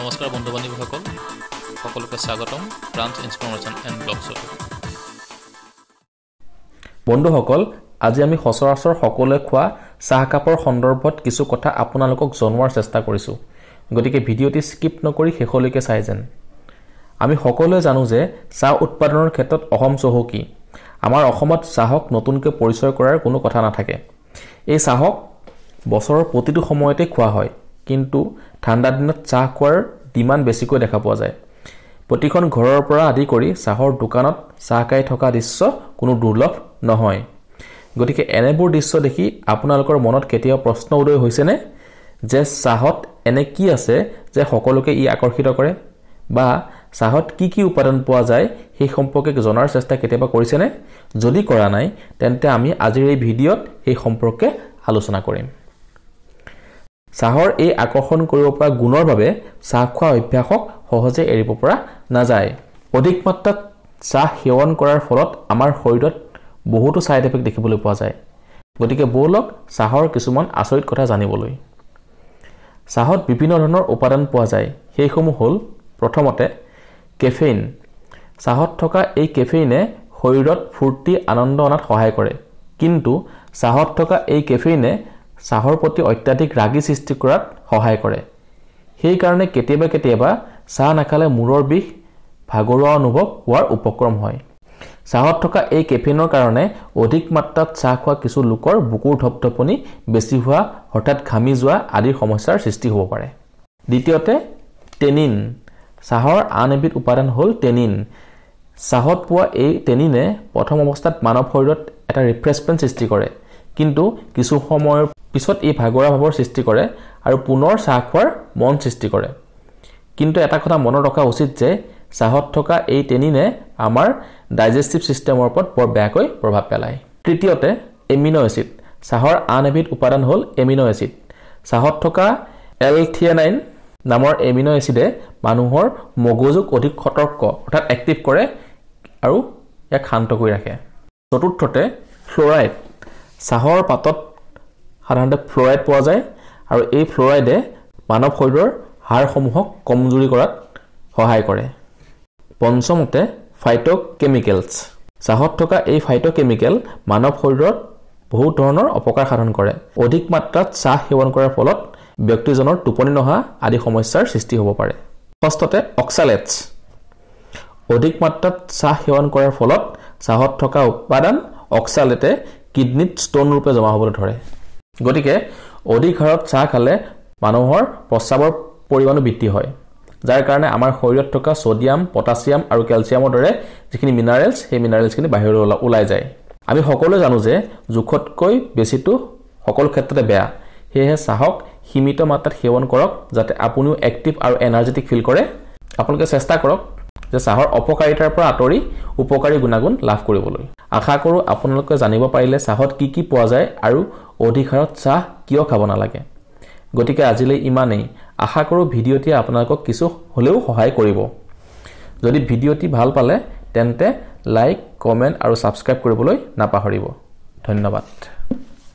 নমস্কাৰ বন্ধু বান্ধৱীসকল সকলোকে স্বাগতম ট্ৰান্স ইনফৰ্মেশ্যন এণ্ড ব্লগছত বন্ধুসকল আজি আমি সচৰাচৰ সকলোৱে খোৱা চাহ কাপৰ সন্দৰ্ভত কিছু কথা আপোনালোকক জনোৱাৰ চেষ্টা কৰিছোঁ গতিকে ভিডিঅ'টি স্কিপ নকৰি শেষলৈকে চাই যেন আমি সকলোৱে জানো যে চাহ উৎপাদনৰ ক্ষেত্ৰত অসম চহকী আমাৰ অসমত চাহক নতুনকৈ পৰিচয় কৰাৰ কোনো কথা নাথাকে এই চাহক বছৰৰ প্ৰতিটো সময়তে খোৱা হয় কিন্তু ঠাণ্ডা দিনত চাহ খোৱাৰ ডিমাণ্ড বেছিকৈ দেখা পোৱা যায় প্ৰতিখন ঘৰৰ পৰা আদি কৰি চাহৰ দোকানত চাহ খাই থকা দৃশ্য কোনো দুৰ্লভ নহয় গতিকে এনেবোৰ দৃশ্য দেখি আপোনালোকৰ মনত কেতিয়াও প্ৰশ্ন উদয় হৈছেনে যে চাহত এনে কি আছে যে সকলোকে ই আকৰ্ষিত কৰে বা চাহত কি কি উপাদান পোৱা যায় সেই সম্পৰ্কে জনাৰ চেষ্টা কেতিয়াবা কৰিছেনে যদি কৰা নাই তেন্তে আমি আজিৰ এই ভিডিঅ'ত সেই সম্পৰ্কে আলোচনা কৰিম চাহৰ এই আকৰ্ষণ কৰিব পৰা গুণৰ বাবে চাহ খোৱা অভ্যাসক সহজে এৰিব পৰা নাযায় অধিক মাত্ৰাত চাহ সেৱন কৰাৰ ফলত আমাৰ শৰীৰত বহুতো ছাইড এফেক্ট দেখিবলৈ পোৱা যায় গতিকে বৌলক চাহৰ কিছুমান আচৰিত কথা জানিবলৈ চাহত বিভিন্ন ধৰণৰ উপাদান পোৱা যায় সেইসমূহ হ'ল প্ৰথমতে কেফেইন চাহত থকা এই কেফেইনে শৰীৰত ফূৰ্তি আনন্দ অনাত সহায় কৰে কিন্তু চাহত থকা এই কেফেইনে চাহৰ প্ৰতি অত্যাধিক ৰাগী সৃষ্টি কৰাত সহায় কৰে সেইকাৰণে কেতিয়াবা কেতিয়াবা চাহ নাখালে মূৰৰ বিষ ভাগৰুৱা অনুভৱ হোৱাৰ উপক্ৰম হয় চাহত থকা এই কেফিনৰ কাৰণে অধিক মাত্ৰাত চাহ খোৱা কিছু লোকৰ বুকুৰ ধপধপনি বেছি হোৱা হঠাৎ ঘামি যোৱা আদিৰ সমস্যাৰ সৃষ্টি হ'ব পাৰে দ্বিতীয়তে টেনিন চাহৰ আন এবিধ উপাদান হ'ল টেনিন চাহত পোৱা এই টেনিনে প্ৰথম অৱস্থাত মানৱ শৰীৰত এটা ৰিফ্ৰেছমেণ্ট সৃষ্টি কৰে কিন্তু কিছু সময়ৰ পিছত ই ভাগৰুৱা ভাৱৰ সৃষ্টি কৰে আৰু পুনৰ চাহ খোৱাৰ মন সৃষ্টি কৰে কিন্তু এটা কথা মনত ৰখা উচিত যে চাহত থকা এই টেনিনে আমাৰ ডাইজেষ্টিভ ছিষ্টেমৰ ওপৰত বৰ বেয়াকৈ প্ৰভাৱ পেলায় তৃতীয়তে এমিন' এচিড চাহৰ আন এবিধ উপাদান হ'ল এমিন' এচিড চাহত থকা এলথিয়েনাইন নামৰ এমিন' এচিডে মানুহৰ মগজুক অধিক সতৰ্ক অৰ্থাৎ এক্টিভ কৰে আৰু ইয়াক শান্ত কৰি ৰাখে চতুৰ্থতে ফ্লৰাইড চাহৰ পাতত সাধাৰণতে ফ্লৰাইড পোৱা যায় আৰু এই ফ্লৰাইডে মানৱ শৰীৰৰ হাড়সমূহক কমজুৰি কৰাত সহায় কৰে পঞ্চমতে ফাইটকেমিকেলছ চাহত থকা এই ফাইটকেমিকেল মানৱ শৰীৰত বহুত ধৰণৰ অপকাৰ সাধন কৰে অধিক মাত্ৰাত চাহ সেৱন কৰাৰ ফলত ব্যক্তিজনৰ টোপনি নহা আদি সমস্যাৰ সৃষ্টি হ'ব পাৰে ষষ্ঠতে অক্সালেটছ অধিক মাত্ৰাত চাহ সেৱন কৰাৰ ফলত চাহত থকা উপাদান অক্সালেটে কিডনীত ষ্ট'ন ৰূপে জমা হ'বলৈ ধৰে গতিকে অধিক হাৰত চাহ খালে মানুহৰ প্ৰস্ৰাৱৰ পৰিমাণো বৃদ্ধি হয় যাৰ কাৰণে আমাৰ শৰীৰত থকা ছ'ডিয়াম পটাছিয়াম আৰু কেলছিয়ামৰ দৰে যিখিনি মিনাৰেলছ সেই মিনাৰেলছখিনি বাহিৰলৈ ওলাই যায় আমি সকলোৱে জানো যে জোখতকৈ বেছিটো সকলো ক্ষেত্ৰতে বেয়া সেয়েহে চাহক সীমিত মাত্ৰাত সেৱন কৰক যাতে আপুনিও এক্টিভ আৰু এনাৰ্জেটিক ফিল কৰে আপোনালোকে চেষ্টা কৰক যে চাহৰ অপকাৰিতাৰ পৰা আঁতৰি উপকাৰী গুণাগুণ লাভ কৰিবলৈ আশা কৰোঁ আপোনালোকে জানিব পাৰিলে চাহত কি কি পোৱা যায় আৰু অধিকাৰত চাহ কিয় খাব নালাগে গতিকে আজিলৈ ইমানেই আশা কৰোঁ ভিডিঅ'টিয়ে আপোনালোকক কিছু হ'লেও সহায় কৰিব যদি ভিডিঅ'টি ভাল পালে তেন্তে লাইক কমেণ্ট আৰু ছাবস্ক্ৰাইব কৰিবলৈ নাপাহৰিব ধন্যবাদ